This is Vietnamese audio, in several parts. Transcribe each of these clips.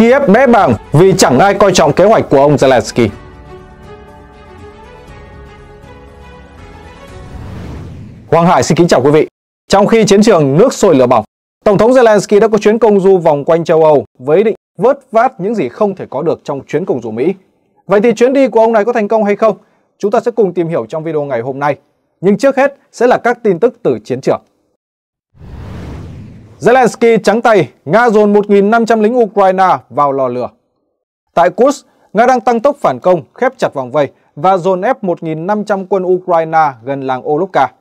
Kiev bé bàng vì chẳng ai coi trọng kế hoạch của ông Zelensky. Hoàng Hải xin kính chào quý vị. Trong khi chiến trường nước sôi lửa bỏng, Tổng thống Zelensky đã có chuyến công du vòng quanh châu Âu với định vớt vát những gì không thể có được trong chuyến công du Mỹ. Vậy thì chuyến đi của ông này có thành công hay không? Chúng ta sẽ cùng tìm hiểu trong video ngày hôm nay. Nhưng trước hết sẽ là các tin tức từ chiến trường. Zelensky trắng tay, Nga dồn 1.500 lính Ukraine vào lò lửa. Tại Kursk, Nga đang tăng tốc phản công, khép chặt vòng vây và dồn ép 1.500 quân Ukraine gần làng Olukka.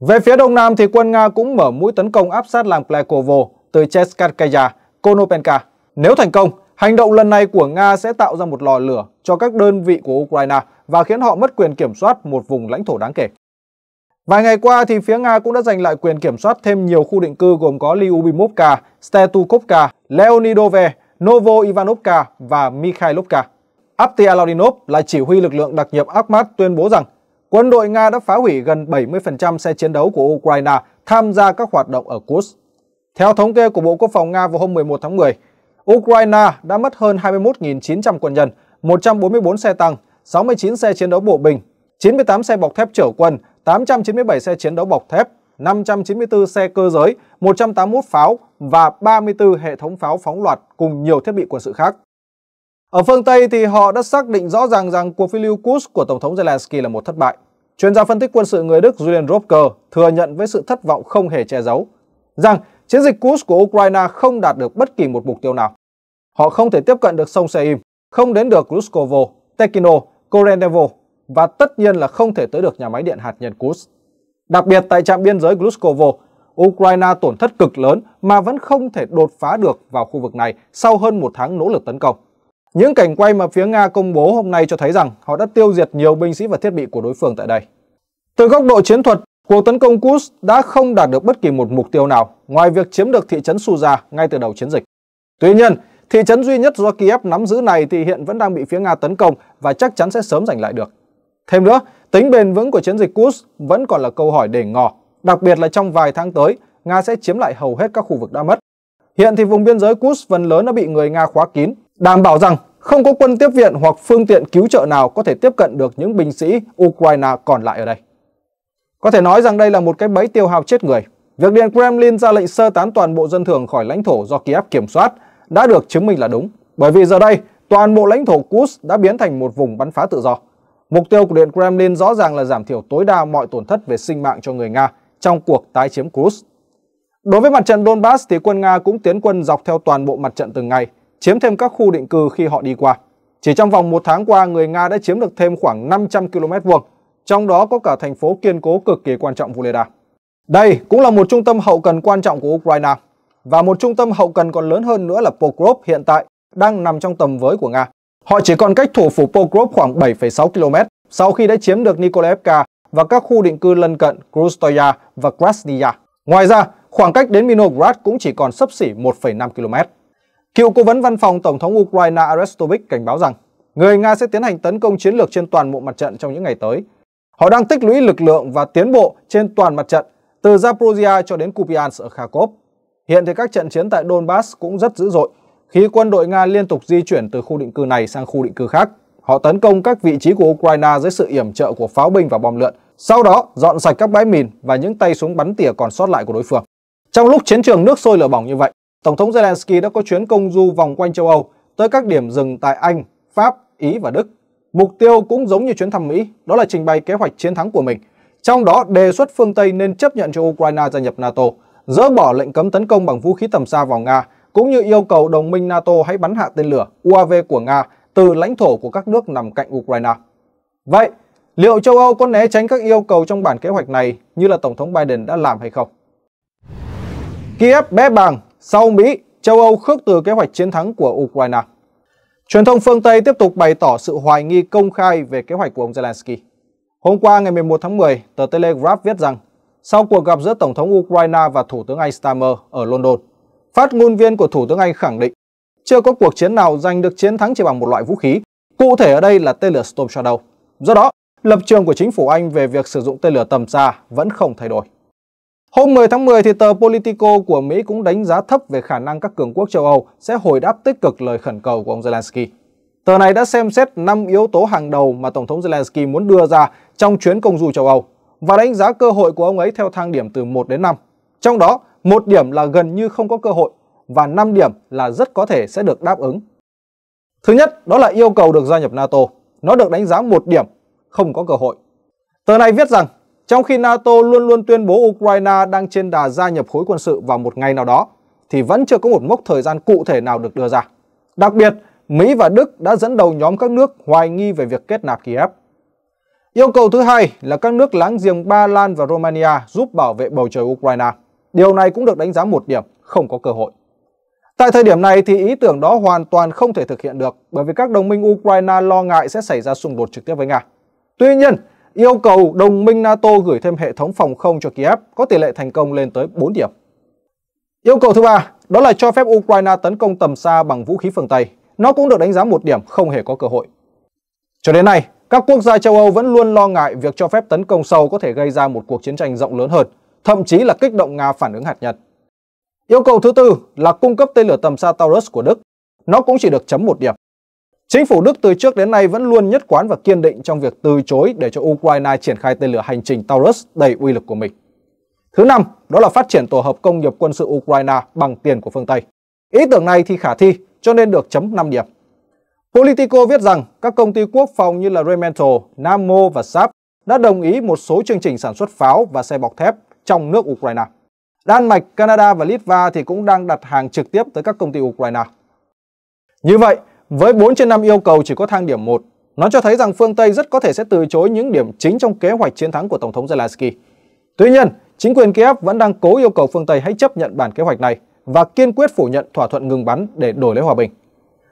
Về phía đông nam thì quân Nga cũng mở mũi tấn công áp sát làng Plekovo từ Cheskarkaya, Konopenka. Nếu thành công, hành động lần này của Nga sẽ tạo ra một lò lửa cho các đơn vị của Ukraine và khiến họ mất quyền kiểm soát một vùng lãnh thổ đáng kể. Vài ngày qua thì phía Nga cũng đã giành lại quyền kiểm soát thêm nhiều khu định cư gồm có Lyubimovka, Stetukovka, Leonidove, Novo Ivanovka và Mikhailovka. Apti Aladinov là chỉ huy lực lượng đặc nhiệm Akhmat tuyên bố rằng quân đội Nga đã phá hủy gần 70% xe chiến đấu của Ukraine tham gia các hoạt động ở Kursk. Theo thống kê của Bộ Quốc phòng Nga vào hôm 11 tháng 10, Ukraine đã mất hơn 21.900 quân nhân, 144 xe tăng, 69 xe chiến đấu bộ binh, 98 xe bọc thép chở quân, 897 xe chiến đấu bọc thép, 594 xe cơ giới, 181 pháo và 34 hệ thống pháo phóng loạt cùng nhiều thiết bị quân sự khác. Ở phương Tây thì họ đã xác định rõ ràng rằng cuộc phiêu lưu Kurs của Tổng thống Zelensky là một thất bại. Chuyên gia phân tích quân sự người Đức Julian Röpke thừa nhận với sự thất vọng không hề che giấu rằng chiến dịch Kurs của Ukraine không đạt được bất kỳ một mục tiêu nào. Họ không thể tiếp cận được sông Seim, không đến được Luskovo, Tekino, Korenevo và tất nhiên là không thể tới được nhà máy điện hạt nhân Kursk. Đặc biệt tại trạm biên giới Gluskovo, Ukraine tổn thất cực lớn mà vẫn không thể đột phá được vào khu vực này sau hơn một tháng nỗ lực tấn công. Những cảnh quay mà phía Nga công bố hôm nay cho thấy rằng họ đã tiêu diệt nhiều binh sĩ và thiết bị của đối phương tại đây. Từ góc độ chiến thuật, cuộc tấn công Kursk đã không đạt được bất kỳ một mục tiêu nào ngoài việc chiếm được thị trấn Suza ngay từ đầu chiến dịch. Tuy nhiên, thị trấn duy nhất do Kiev nắm giữ này thì hiện vẫn đang bị phía Nga tấn công và chắc chắn sẽ sớm giành lại được. Thêm nữa, tính bền vững của chiến dịch Quds vẫn còn là câu hỏi để ngỏ, đặc biệt là trong vài tháng tới, Nga sẽ chiếm lại hầu hết các khu vực đã mất. Hiện thì vùng biên giới Quds phần lớn đã bị người Nga khóa kín, đảm bảo rằng không có quân tiếp viện hoặc phương tiện cứu trợ nào có thể tiếp cận được những binh sĩ Ukraine còn lại ở đây. Có thể nói rằng đây là một cái bẫy tiêu hao chết người. Việc Điện Kremlin ra lệnh sơ tán toàn bộ dân thường khỏi lãnh thổ do Kiev kiểm soát đã được chứng minh là đúng, bởi vì giờ đây toàn bộ lãnh thổ Quds đã biến thành một vùng bắn phá tự do. Mục tiêu của Điện Kremlin rõ ràng là giảm thiểu tối đa mọi tổn thất về sinh mạng cho người Nga trong cuộc tái chiếm Kursk. Đối với mặt trận Donbass thì quân Nga cũng tiến quân dọc theo toàn bộ mặt trận từng ngày, chiếm thêm các khu định cư khi họ đi qua. Chỉ trong vòng một tháng qua, người Nga đã chiếm được thêm khoảng 500 km vuông, trong đó có cả thành phố kiên cố cực kỳ quan trọng Voleda. Đây cũng là một trung tâm hậu cần quan trọng của Ukraine, và một trung tâm hậu cần còn lớn hơn nữa là Pokrov hiện tại đang nằm trong tầm với của Nga. Họ chỉ còn cách thủ phủ Pokrov khoảng 7,6 km sau khi đã chiếm được Nikolaevka và các khu định cư lân cận Krustoya và Krasnaya. Ngoài ra, khoảng cách đến Minograd cũng chỉ còn sấp xỉ 1,5 km. Cựu cố vấn văn phòng Tổng thống Ukraine Arestovic cảnh báo rằng người Nga sẽ tiến hành tấn công chiến lược trên toàn bộ mặt trận trong những ngày tới. Họ đang tích lũy lực lượng và tiến bộ trên toàn mặt trận, từ Zaporizhia cho đến Kupiansk ở Kharkov. Hiện thì các trận chiến tại Donbass cũng rất dữ dội khi quân đội Nga liên tục di chuyển từ khu định cư này sang khu định cư khác. Họ tấn công các vị trí của Ukraine dưới sự yểm trợ của pháo binh và bom lượn, sau đó dọn sạch các bãi mìn và những tay súng bắn tỉa còn sót lại của đối phương. Trong lúc chiến trường nước sôi lửa bỏng như vậy, Tổng thống Zelensky đã có chuyến công du vòng quanh châu Âu tới các điểm dừng tại Anh, Pháp, Ý và Đức. Mục tiêu cũng giống như chuyến thăm Mỹ, đó là trình bày kế hoạch chiến thắng của mình, trong đó đề xuất phương Tây nên chấp nhận cho Ukraine gia nhập NATO, dỡ bỏ lệnh cấm tấn công bằng vũ khí tầm xa vào Nga cũng như yêu cầu đồng minh NATO hãy bắn hạ tên lửa UAV của Nga từ lãnh thổ của các nước nằm cạnh Ukraine. Vậy, liệu châu Âu có né tránh các yêu cầu trong bản kế hoạch này như là Tổng thống Biden đã làm hay không? Kiev bé bàng sau Mỹ, châu Âu khước từ kế hoạch chiến thắng của Ukraine. Truyền thông phương Tây tiếp tục bày tỏ sự hoài nghi công khai về kế hoạch của ông Zelensky. Hôm qua ngày 11 tháng 10, tờ Telegraph viết rằng, sau cuộc gặp giữa Tổng thống Ukraine và Thủ tướng Anh ở London, Phát ngôn viên của Thủ tướng Anh khẳng định chưa có cuộc chiến nào giành được chiến thắng chỉ bằng một loại vũ khí, cụ thể ở đây là tên lửa Storm Shadow. Do đó, lập trường của chính phủ Anh về việc sử dụng tên lửa tầm xa vẫn không thay đổi. Hôm 10 tháng 10 thì tờ Politico của Mỹ cũng đánh giá thấp về khả năng các cường quốc châu Âu sẽ hồi đáp tích cực lời khẩn cầu của ông Zelensky. Tờ này đã xem xét 5 yếu tố hàng đầu mà Tổng thống Zelensky muốn đưa ra trong chuyến công du châu Âu và đánh giá cơ hội của ông ấy theo thang điểm từ 1 đến 5. Trong đó, một điểm là gần như không có cơ hội và 5 điểm là rất có thể sẽ được đáp ứng. Thứ nhất, đó là yêu cầu được gia nhập NATO. Nó được đánh giá một điểm, không có cơ hội. Tờ này viết rằng, trong khi NATO luôn luôn tuyên bố Ukraine đang trên đà gia nhập khối quân sự vào một ngày nào đó, thì vẫn chưa có một mốc thời gian cụ thể nào được đưa ra. Đặc biệt, Mỹ và Đức đã dẫn đầu nhóm các nước hoài nghi về việc kết nạp Kiev. Yêu cầu thứ hai là các nước láng giềng Ba Lan và Romania giúp bảo vệ bầu trời Ukraine. Điều này cũng được đánh giá một điểm, không có cơ hội. Tại thời điểm này thì ý tưởng đó hoàn toàn không thể thực hiện được bởi vì các đồng minh Ukraine lo ngại sẽ xảy ra xung đột trực tiếp với Nga. Tuy nhiên, yêu cầu đồng minh NATO gửi thêm hệ thống phòng không cho Kiev có tỷ lệ thành công lên tới 4 điểm. Yêu cầu thứ ba đó là cho phép Ukraine tấn công tầm xa bằng vũ khí phương Tây. Nó cũng được đánh giá một điểm không hề có cơ hội. Cho đến nay, các quốc gia châu Âu vẫn luôn lo ngại việc cho phép tấn công sâu có thể gây ra một cuộc chiến tranh rộng lớn hơn thậm chí là kích động Nga phản ứng hạt nhân. Yêu cầu thứ tư là cung cấp tên lửa tầm xa Taurus của Đức. Nó cũng chỉ được chấm một điểm. Chính phủ Đức từ trước đến nay vẫn luôn nhất quán và kiên định trong việc từ chối để cho Ukraine triển khai tên lửa hành trình Taurus đầy uy lực của mình. Thứ năm, đó là phát triển tổ hợp công nghiệp quân sự Ukraine bằng tiền của phương Tây. Ý tưởng này thì khả thi, cho nên được chấm 5 điểm. Politico viết rằng các công ty quốc phòng như là Remental, Namo và Saab đã đồng ý một số chương trình sản xuất pháo và xe bọc thép trong nước Ukraine. Đan Mạch, Canada và Litva thì cũng đang đặt hàng trực tiếp tới các công ty Ukraine. Như vậy, với 4 trên 5 yêu cầu chỉ có thang điểm 1, nó cho thấy rằng phương Tây rất có thể sẽ từ chối những điểm chính trong kế hoạch chiến thắng của Tổng thống Zelensky. Tuy nhiên, chính quyền Kiev vẫn đang cố yêu cầu phương Tây hãy chấp nhận bản kế hoạch này và kiên quyết phủ nhận thỏa thuận ngừng bắn để đổi lấy hòa bình.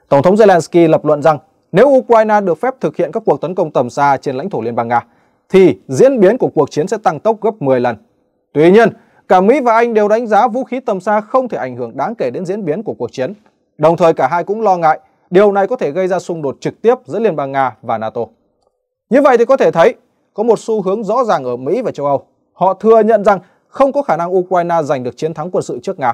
Tổng thống Zelensky lập luận rằng nếu Ukraine được phép thực hiện các cuộc tấn công tầm xa trên lãnh thổ Liên bang Nga, thì diễn biến của cuộc chiến sẽ tăng tốc gấp 10 lần Tuy nhiên, cả Mỹ và Anh đều đánh giá vũ khí tầm xa không thể ảnh hưởng đáng kể đến diễn biến của cuộc chiến. Đồng thời cả hai cũng lo ngại điều này có thể gây ra xung đột trực tiếp giữa Liên bang Nga và NATO. Như vậy thì có thể thấy có một xu hướng rõ ràng ở Mỹ và châu Âu. Họ thừa nhận rằng không có khả năng Ukraine giành được chiến thắng quân sự trước Nga.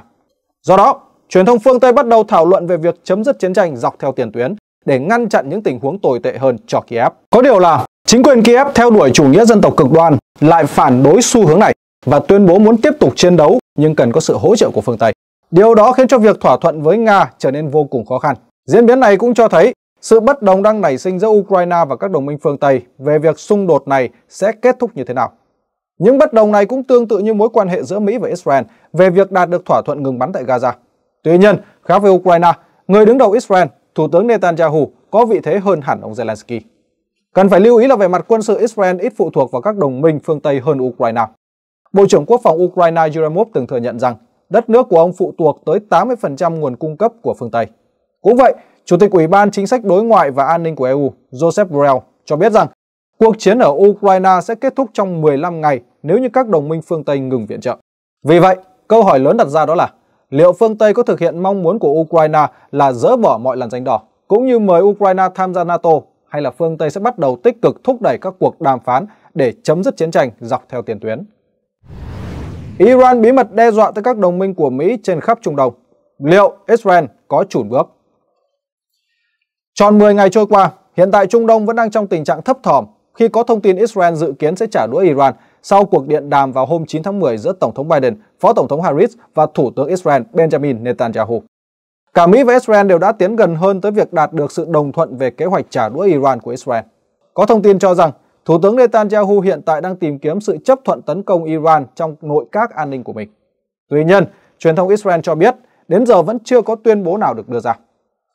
Do đó, truyền thông phương Tây bắt đầu thảo luận về việc chấm dứt chiến tranh dọc theo tiền tuyến để ngăn chặn những tình huống tồi tệ hơn cho Kiev. Có điều là chính quyền Kiev theo đuổi chủ nghĩa dân tộc cực đoan lại phản đối xu hướng này và tuyên bố muốn tiếp tục chiến đấu nhưng cần có sự hỗ trợ của phương Tây. Điều đó khiến cho việc thỏa thuận với Nga trở nên vô cùng khó khăn. Diễn biến này cũng cho thấy sự bất đồng đang nảy sinh giữa Ukraine và các đồng minh phương Tây về việc xung đột này sẽ kết thúc như thế nào. Những bất đồng này cũng tương tự như mối quan hệ giữa Mỹ và Israel về việc đạt được thỏa thuận ngừng bắn tại Gaza. Tuy nhiên, khác với Ukraine, người đứng đầu Israel, Thủ tướng Netanyahu có vị thế hơn hẳn ông Zelensky. Cần phải lưu ý là về mặt quân sự Israel ít phụ thuộc vào các đồng minh phương Tây hơn Ukraine. Bộ trưởng Quốc phòng Ukraine Yuryamov từng thừa nhận rằng đất nước của ông phụ thuộc tới 80% nguồn cung cấp của phương Tây. Cũng vậy, Chủ tịch Ủy ban Chính sách Đối ngoại và An ninh của EU Joseph Borrell cho biết rằng cuộc chiến ở Ukraine sẽ kết thúc trong 15 ngày nếu như các đồng minh phương Tây ngừng viện trợ. Vì vậy, câu hỏi lớn đặt ra đó là liệu phương Tây có thực hiện mong muốn của Ukraine là dỡ bỏ mọi làn danh đỏ, cũng như mời Ukraine tham gia NATO hay là phương Tây sẽ bắt đầu tích cực thúc đẩy các cuộc đàm phán để chấm dứt chiến tranh dọc theo tiền tuyến. Iran bí mật đe dọa tới các đồng minh của Mỹ trên khắp Trung Đông. Liệu Israel có chùn bước? Tròn 10 ngày trôi qua, hiện tại Trung Đông vẫn đang trong tình trạng thấp thỏm khi có thông tin Israel dự kiến sẽ trả đũa Iran sau cuộc điện đàm vào hôm 9 tháng 10 giữa Tổng thống Biden, Phó Tổng thống Harris và Thủ tướng Israel Benjamin Netanyahu. Cả Mỹ và Israel đều đã tiến gần hơn tới việc đạt được sự đồng thuận về kế hoạch trả đũa Iran của Israel. Có thông tin cho rằng Thủ tướng Netanyahu hiện tại đang tìm kiếm sự chấp thuận tấn công Iran trong nội các an ninh của mình. Tuy nhiên, truyền thông Israel cho biết đến giờ vẫn chưa có tuyên bố nào được đưa ra.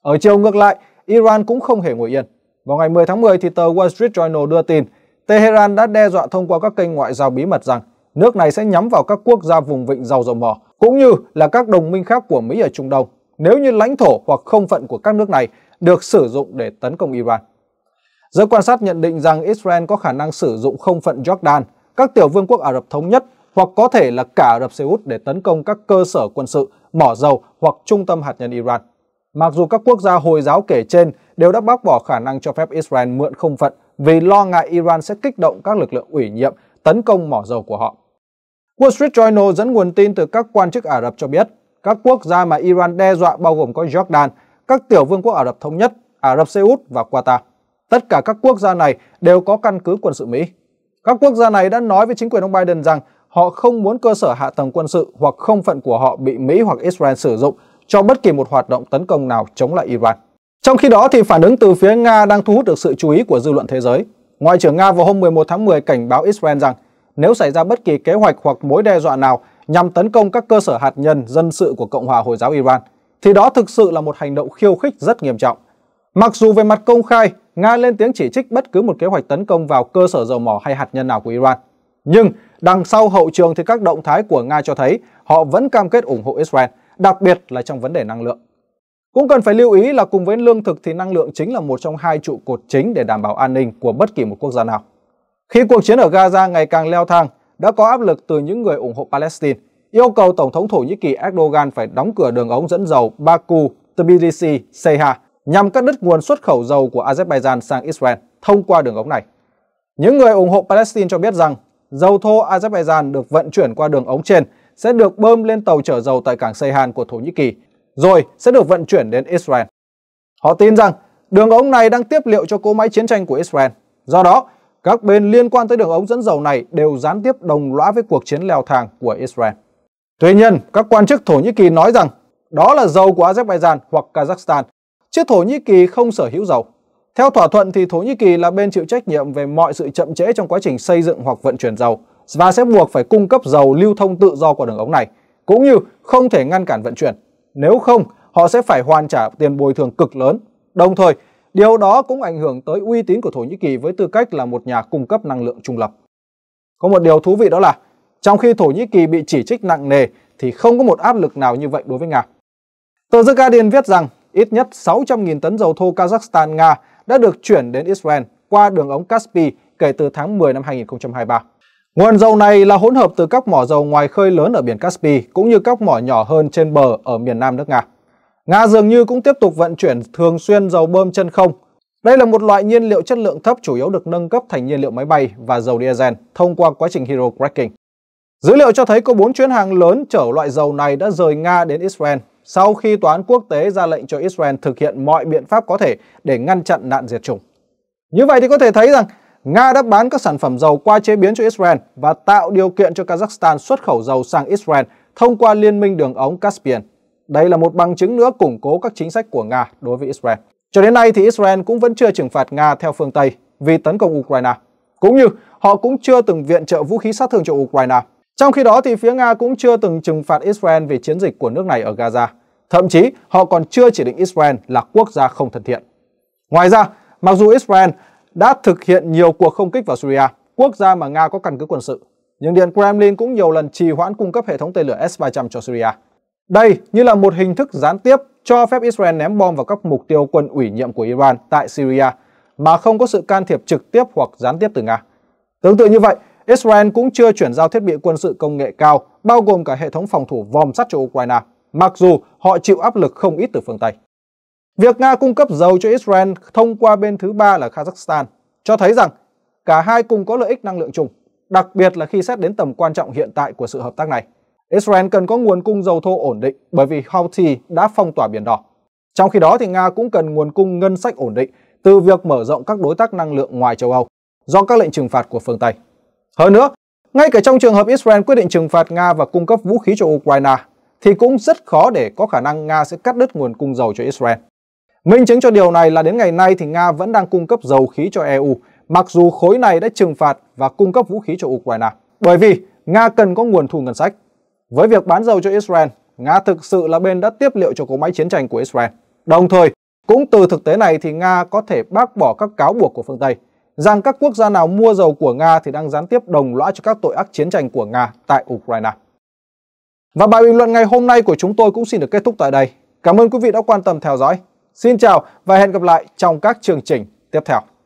Ở chiều ngược lại, Iran cũng không hề ngồi yên. Vào ngày 10 tháng 10 thì tờ Wall Street Journal đưa tin Tehran đã đe dọa thông qua các kênh ngoại giao bí mật rằng nước này sẽ nhắm vào các quốc gia vùng vịnh giàu dầu mỏ cũng như là các đồng minh khác của Mỹ ở Trung Đông nếu như lãnh thổ hoặc không phận của các nước này được sử dụng để tấn công Iran. Giới quan sát nhận định rằng Israel có khả năng sử dụng không phận Jordan, các tiểu vương quốc Ả Rập Thống Nhất hoặc có thể là cả Ả Rập Xê Út để tấn công các cơ sở quân sự, mỏ dầu hoặc trung tâm hạt nhân Iran. Mặc dù các quốc gia Hồi giáo kể trên đều đã bác bỏ khả năng cho phép Israel mượn không phận vì lo ngại Iran sẽ kích động các lực lượng ủy nhiệm tấn công mỏ dầu của họ. Wall Street Journal dẫn nguồn tin từ các quan chức Ả Rập cho biết, các quốc gia mà Iran đe dọa bao gồm có Jordan, các tiểu vương quốc Ả Rập Thống Nhất, Ả Rập Xê Út và Qatar tất cả các quốc gia này đều có căn cứ quân sự Mỹ. Các quốc gia này đã nói với chính quyền ông Biden rằng họ không muốn cơ sở hạ tầng quân sự hoặc không phận của họ bị Mỹ hoặc Israel sử dụng cho bất kỳ một hoạt động tấn công nào chống lại Iran. Trong khi đó thì phản ứng từ phía Nga đang thu hút được sự chú ý của dư luận thế giới. Ngoại trưởng Nga vào hôm 11 tháng 10 cảnh báo Israel rằng nếu xảy ra bất kỳ kế hoạch hoặc mối đe dọa nào nhằm tấn công các cơ sở hạt nhân dân sự của Cộng hòa Hồi giáo Iran, thì đó thực sự là một hành động khiêu khích rất nghiêm trọng. Mặc dù về mặt công khai, Nga lên tiếng chỉ trích bất cứ một kế hoạch tấn công vào cơ sở dầu mỏ hay hạt nhân nào của Iran. Nhưng đằng sau hậu trường thì các động thái của Nga cho thấy họ vẫn cam kết ủng hộ Israel, đặc biệt là trong vấn đề năng lượng. Cũng cần phải lưu ý là cùng với lương thực thì năng lượng chính là một trong hai trụ cột chính để đảm bảo an ninh của bất kỳ một quốc gia nào. Khi cuộc chiến ở Gaza ngày càng leo thang, đã có áp lực từ những người ủng hộ Palestine, yêu cầu Tổng thống Thổ Nhĩ Kỳ Erdogan phải đóng cửa đường ống dẫn dầu Baku, Tbilisi, Ceyhan nhằm cắt đứt nguồn xuất khẩu dầu của Azerbaijan sang Israel thông qua đường ống này. Những người ủng hộ Palestine cho biết rằng dầu thô Azerbaijan được vận chuyển qua đường ống trên sẽ được bơm lên tàu chở dầu tại cảng Seyhan của Thổ Nhĩ Kỳ, rồi sẽ được vận chuyển đến Israel. Họ tin rằng đường ống này đang tiếp liệu cho cỗ máy chiến tranh của Israel. Do đó, các bên liên quan tới đường ống dẫn dầu này đều gián tiếp đồng lõa với cuộc chiến leo thang của Israel. Tuy nhiên, các quan chức Thổ Nhĩ Kỳ nói rằng đó là dầu của Azerbaijan hoặc Kazakhstan chứ Thổ Nhĩ Kỳ không sở hữu dầu. Theo thỏa thuận thì Thổ Nhĩ Kỳ là bên chịu trách nhiệm về mọi sự chậm trễ trong quá trình xây dựng hoặc vận chuyển dầu và sẽ buộc phải cung cấp dầu lưu thông tự do qua đường ống này, cũng như không thể ngăn cản vận chuyển. Nếu không, họ sẽ phải hoàn trả tiền bồi thường cực lớn. Đồng thời, điều đó cũng ảnh hưởng tới uy tín của Thổ Nhĩ Kỳ với tư cách là một nhà cung cấp năng lượng trung lập. Có một điều thú vị đó là, trong khi Thổ Nhĩ Kỳ bị chỉ trích nặng nề thì không có một áp lực nào như vậy đối với Nga. Tờ The Guardian viết rằng ít nhất 600.000 tấn dầu thô Kazakhstan Nga đã được chuyển đến Israel qua đường ống Caspi kể từ tháng 10 năm 2023. Nguồn dầu này là hỗn hợp từ các mỏ dầu ngoài khơi lớn ở biển Caspi cũng như các mỏ nhỏ hơn trên bờ ở miền nam nước Nga. Nga dường như cũng tiếp tục vận chuyển thường xuyên dầu bơm chân không. Đây là một loại nhiên liệu chất lượng thấp chủ yếu được nâng cấp thành nhiên liệu máy bay và dầu diesel thông qua quá trình hydrocracking. Dữ liệu cho thấy có 4 chuyến hàng lớn chở loại dầu này đã rời Nga đến Israel sau khi tòa án quốc tế ra lệnh cho Israel thực hiện mọi biện pháp có thể để ngăn chặn nạn diệt chủng. Như vậy thì có thể thấy rằng Nga đã bán các sản phẩm dầu qua chế biến cho Israel và tạo điều kiện cho Kazakhstan xuất khẩu dầu sang Israel thông qua liên minh đường ống Caspian. Đây là một bằng chứng nữa củng cố các chính sách của Nga đối với Israel. Cho đến nay thì Israel cũng vẫn chưa trừng phạt Nga theo phương Tây vì tấn công Ukraine, cũng như họ cũng chưa từng viện trợ vũ khí sát thương cho Ukraine. Trong khi đó thì phía Nga cũng chưa từng trừng phạt Israel về chiến dịch của nước này ở Gaza. Thậm chí họ còn chưa chỉ định Israel là quốc gia không thân thiện. Ngoài ra, mặc dù Israel đã thực hiện nhiều cuộc không kích vào Syria, quốc gia mà Nga có căn cứ quân sự, nhưng Điện Kremlin cũng nhiều lần trì hoãn cung cấp hệ thống tên lửa S-300 cho Syria. Đây như là một hình thức gián tiếp cho phép Israel ném bom vào các mục tiêu quân ủy nhiệm của Iran tại Syria mà không có sự can thiệp trực tiếp hoặc gián tiếp từ Nga. Tương tự như vậy, Israel cũng chưa chuyển giao thiết bị quân sự công nghệ cao, bao gồm cả hệ thống phòng thủ vòm sắt cho Ukraine mặc dù họ chịu áp lực không ít từ phương Tây. Việc Nga cung cấp dầu cho Israel thông qua bên thứ ba là Kazakhstan cho thấy rằng cả hai cùng có lợi ích năng lượng chung, đặc biệt là khi xét đến tầm quan trọng hiện tại của sự hợp tác này. Israel cần có nguồn cung dầu thô ổn định bởi vì Houthi đã phong tỏa Biển Đỏ. Trong khi đó thì Nga cũng cần nguồn cung ngân sách ổn định từ việc mở rộng các đối tác năng lượng ngoài châu Âu do các lệnh trừng phạt của phương Tây. Hơn nữa, ngay cả trong trường hợp Israel quyết định trừng phạt Nga và cung cấp vũ khí cho Ukraine, thì cũng rất khó để có khả năng Nga sẽ cắt đứt nguồn cung dầu cho Israel. Minh chứng cho điều này là đến ngày nay thì Nga vẫn đang cung cấp dầu khí cho EU, mặc dù khối này đã trừng phạt và cung cấp vũ khí cho Ukraine. Bởi vì Nga cần có nguồn thu ngân sách. Với việc bán dầu cho Israel, Nga thực sự là bên đã tiếp liệu cho cỗ máy chiến tranh của Israel. Đồng thời, cũng từ thực tế này thì Nga có thể bác bỏ các cáo buộc của phương Tây rằng các quốc gia nào mua dầu của Nga thì đang gián tiếp đồng lõa cho các tội ác chiến tranh của Nga tại Ukraine. Và bài bình luận ngày hôm nay của chúng tôi cũng xin được kết thúc tại đây. Cảm ơn quý vị đã quan tâm theo dõi. Xin chào và hẹn gặp lại trong các chương trình tiếp theo.